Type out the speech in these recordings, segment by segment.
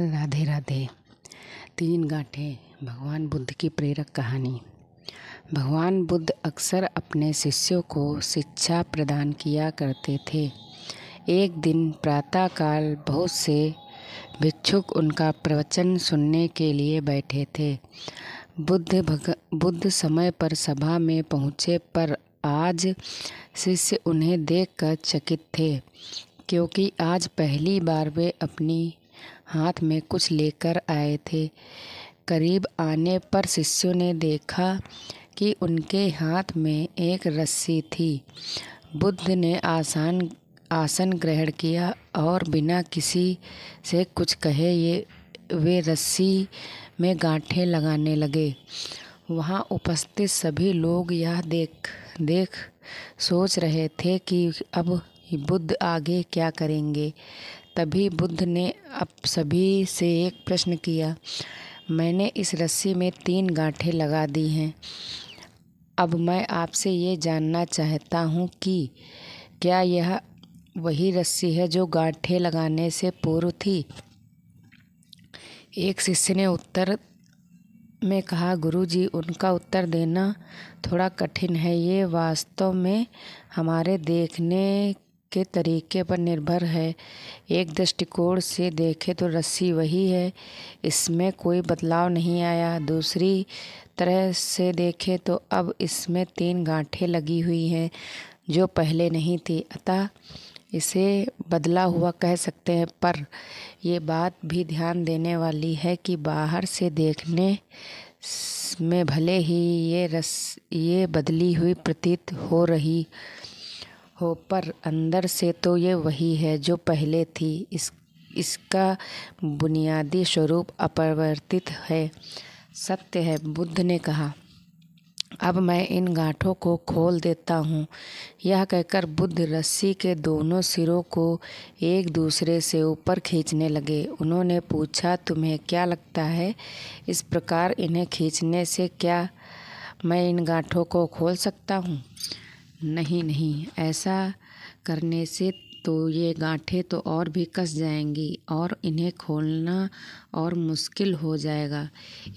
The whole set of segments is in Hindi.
राधे राधे तीन गांठे भगवान बुद्ध की प्रेरक कहानी भगवान बुद्ध अक्सर अपने शिष्यों को शिक्षा प्रदान किया करते थे एक दिन प्रातःकाल बहुत से भिक्षुक उनका प्रवचन सुनने के लिए बैठे थे बुद्ध भग बुद्ध समय पर सभा में पहुँचे पर आज शिष्य उन्हें देखकर चकित थे क्योंकि आज पहली बार वे अपनी हाथ में कुछ लेकर आए थे करीब आने पर शिष्यों ने देखा कि उनके हाथ में एक रस्सी थी बुद्ध ने आसान आसन ग्रहण किया और बिना किसी से कुछ कहे ये वे रस्सी में गांठे लगाने लगे वहाँ उपस्थित सभी लोग यह देख देख सोच रहे थे कि अब बुद्ध आगे क्या करेंगे तभी बुद्ध ने अब सभी से एक प्रश्न किया मैंने इस रस्सी में तीन गांठे लगा दी हैं अब मैं आपसे ये जानना चाहता हूँ कि क्या यह वही रस्सी है जो गांठे लगाने से पूर्व थी एक शिष्य ने उत्तर में कहा गुरुजी उनका उत्तर देना थोड़ा कठिन है ये वास्तव में हमारे देखने के तरीके पर निर्भर है एक दृष्टिकोण से देखें तो रस्सी वही है इसमें कोई बदलाव नहीं आया दूसरी तरह से देखें तो अब इसमें तीन गांठें लगी हुई हैं जो पहले नहीं थी अतः इसे बदला हुआ कह सकते हैं पर यह बात भी ध्यान देने वाली है कि बाहर से देखने में भले ही ये रस ये बदली हुई प्रतीत हो रही हो पर अंदर से तो ये वही है जो पहले थी इस इसका बुनियादी स्वरूप अपरिवर्तित है सत्य है बुद्ध ने कहा अब मैं इन गांठों को खोल देता हूँ यह कहकर बुद्ध रस्सी के दोनों सिरों को एक दूसरे से ऊपर खींचने लगे उन्होंने पूछा तुम्हें क्या लगता है इस प्रकार इन्हें खींचने से क्या मैं इन गांठों को खोल सकता हूँ नहीं नहीं ऐसा करने से तो ये गाँठें तो और भी कस जाएंगी और इन्हें खोलना और मुश्किल हो जाएगा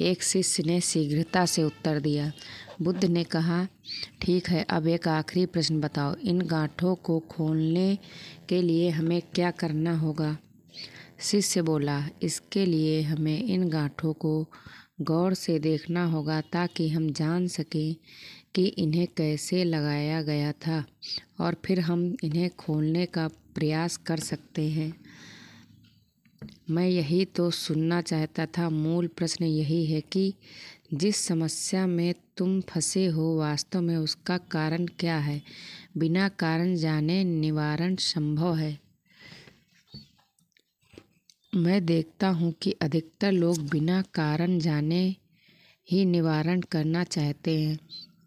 एक शिष्य ने शीघ्रता से उत्तर दिया बुद्ध ने कहा ठीक है अब एक आखिरी प्रश्न बताओ इन गाँठों को खोलने के लिए हमें क्या करना होगा शिष्य बोला इसके लिए हमें इन गाँठों को गौर से देखना होगा ताकि हम जान सकें कि इन्हें कैसे लगाया गया था और फिर हम इन्हें खोलने का प्रयास कर सकते हैं मैं यही तो सुनना चाहता था मूल प्रश्न यही है कि जिस समस्या में तुम फंसे हो वास्तव में उसका कारण क्या है बिना कारण जाने निवारण संभव है मैं देखता हूँ कि अधिकतर लोग बिना कारण जाने ही निवारण करना चाहते हैं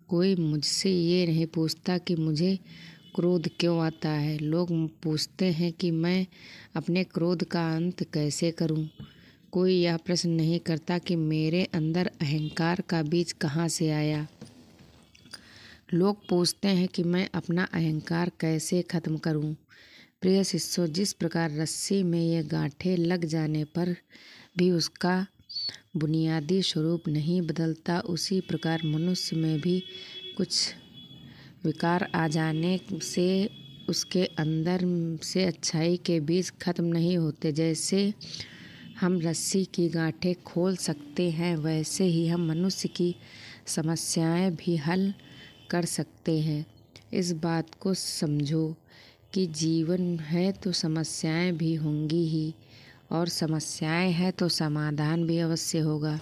कोई मुझसे ये नहीं पूछता कि मुझे क्रोध क्यों आता है लोग पूछते हैं कि मैं अपने क्रोध का अंत कैसे करूं? कोई यह प्रश्न नहीं करता कि मेरे अंदर अहंकार का बीज कहाँ से आया लोग पूछते हैं कि मैं अपना अहंकार कैसे ख़त्म करूं? प्रिय शिष्यों जिस प्रकार रस्सी में ये गांठे लग जाने पर भी उसका बुनियादी स्वरूप नहीं बदलता उसी प्रकार मनुष्य में भी कुछ विकार आ जाने से उसके अंदर से अच्छाई के बीज ख़त्म नहीं होते जैसे हम रस्सी की गांठें खोल सकते हैं वैसे ही हम मनुष्य की समस्याएं भी हल कर सकते हैं इस बात को समझो कि जीवन है तो समस्याएं भी होंगी ही और समस्याएं हैं तो समाधान भी अवश्य होगा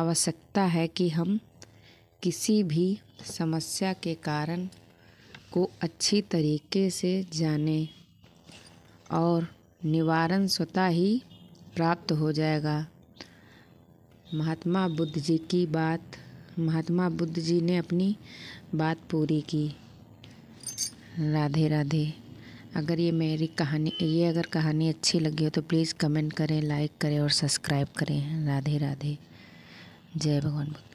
आवश्यकता है कि हम किसी भी समस्या के कारण को अच्छी तरीके से जाने और निवारण स्वतः ही प्राप्त हो जाएगा महात्मा बुद्ध जी की बात महात्मा बुद्ध जी ने अपनी बात पूरी की राधे राधे अगर ये मेरी कहानी ये अगर कहानी अच्छी लगी हो तो प्लीज़ कमेंट करें लाइक करें और सब्सक्राइब करें राधे राधे जय भगवान बुद्ध